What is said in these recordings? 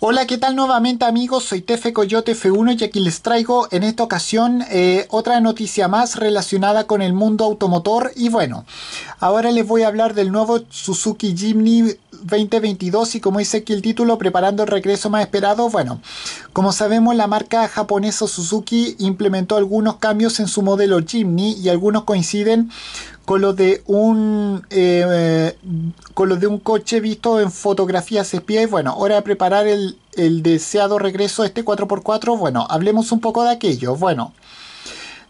Hola, ¿qué tal nuevamente amigos? Soy Tefe Coyote F1 y aquí les traigo en esta ocasión eh, otra noticia más relacionada con el mundo automotor y bueno, ahora les voy a hablar del nuevo Suzuki Jimny 2022 y como dice aquí el título, preparando el regreso más esperado, bueno, como sabemos la marca japonesa Suzuki implementó algunos cambios en su modelo Jimny y algunos coinciden con lo de un eh, con de un coche visto en fotografías espías, bueno, hora de preparar el el, deseado regreso de este 4x4? Bueno, hablemos un poco de aquello. Bueno,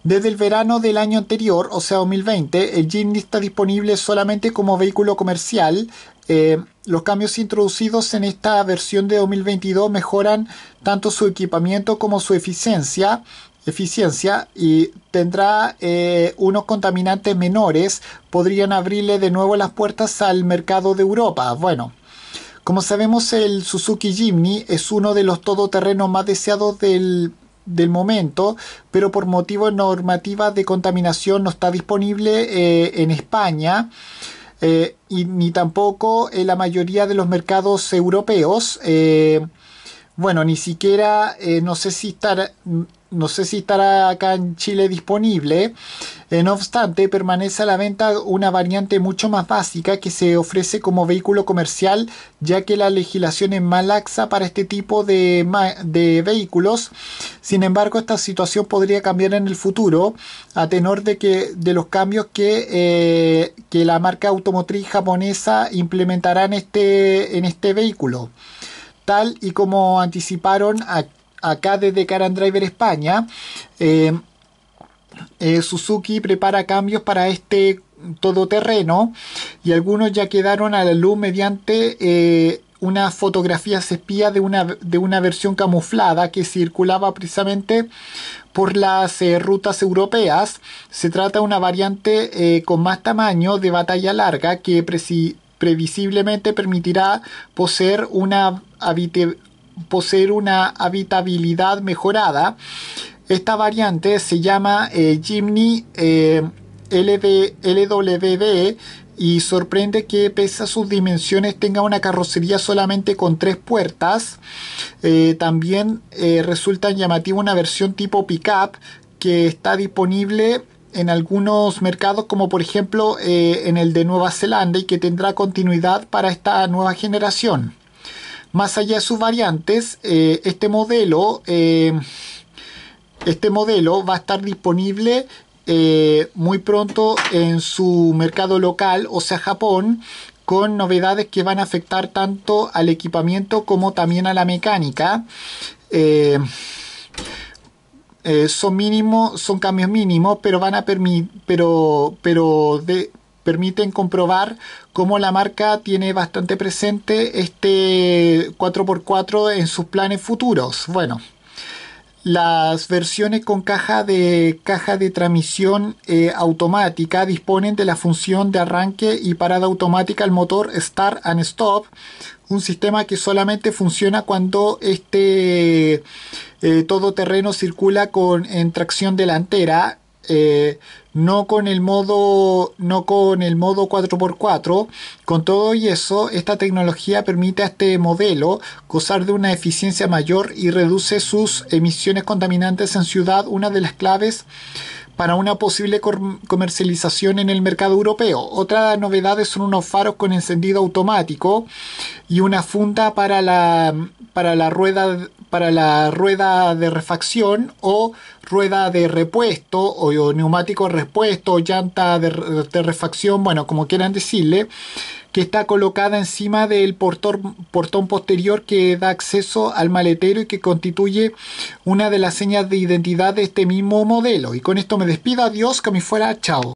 desde el verano del año anterior, o sea 2020, el Jimny está disponible solamente como vehículo comercial. Eh, los cambios introducidos en esta versión de 2022 mejoran tanto su equipamiento como su eficiencia, eficiencia y tendrá eh, unos contaminantes menores, podrían abrirle de nuevo las puertas al mercado de Europa. Bueno, como sabemos, el Suzuki Jimny es uno de los todoterrenos más deseados del, momento, pero por motivos normativa de contaminación no está disponible eh, en España. Eh, y ni tampoco en la mayoría de los mercados europeos. Eh, bueno, ni siquiera, eh, no sé si estará... No sé si estará acá en Chile disponible. Eh, no obstante, permanece a la venta una variante mucho más básica que se ofrece como vehículo comercial, ya que la legislación es más laxa para este tipo de, vehículos. Sin embargo, esta situación podría cambiar en el futuro, a tenor de, que, de los cambios que, eh, que la marca automotriz japonesa implementará este, en este vehículo tal y como anticiparon acá desde Caran Driver España. Eh, eh, Suzuki prepara cambios para este todoterreno y algunos ya quedaron a la luz mediante eh, una fotografía fotografías de una, de una versión camuflada que circulaba precisamente por las rutas europeas. Se trata de una variante con más tamaño de batalla larga que previsiblemente permitirá poseer una, poseer una habitabilidad mejorada. Esta variante se llama eh, Jimny eh, LWB y sorprende que pese a sus dimensiones tenga una carrocería solamente con tres puertas. Eh, también resulta llamativa una versión tipo pickup que está disponible en algunos mercados, como por ejemplo eh, en el de Nueva Zelanda, y que tendrá continuidad para esta nueva generación. Más allá de sus variantes, eh, este modelo. Eh, este modelo va a estar disponible muy pronto en su mercado local, o sea Japón, con novedades que van a afectar tanto al equipamiento como también a la mecánica. Eh, son mínimos, son cambios mínimos, pero van a permitir, pero, pero de, permiten comprobar cómo la marca tiene bastante presente este 4x4 en sus planes futuros. Bueno, las versiones con caja de, caja de transmisión eh, automática disponen de la función de arranque y parada automática al motor Start and Stop, un sistema que solamente funciona cuando este eh, todoterreno circula con, en tracción delantera eh, no con el modo no con el modo 4x4 con todo y eso esta tecnología permite a este modelo gozar de una eficiencia mayor y reduce sus emisiones contaminantes en ciudad una de las claves para una posible comercialización en el mercado europeo. Otra novedad son unos faros con encendido automático y una funda para la, para la rueda para la rueda de refacción o rueda de repuesto o neumático repuesto o llanta de, refacción, bueno, como quieran decirle, que está colocada encima del portón, portón posterior que da acceso al maletero y que constituye una de las señas de identidad de este mismo modelo. Y con esto me despido, adiós, que me fuera, chao.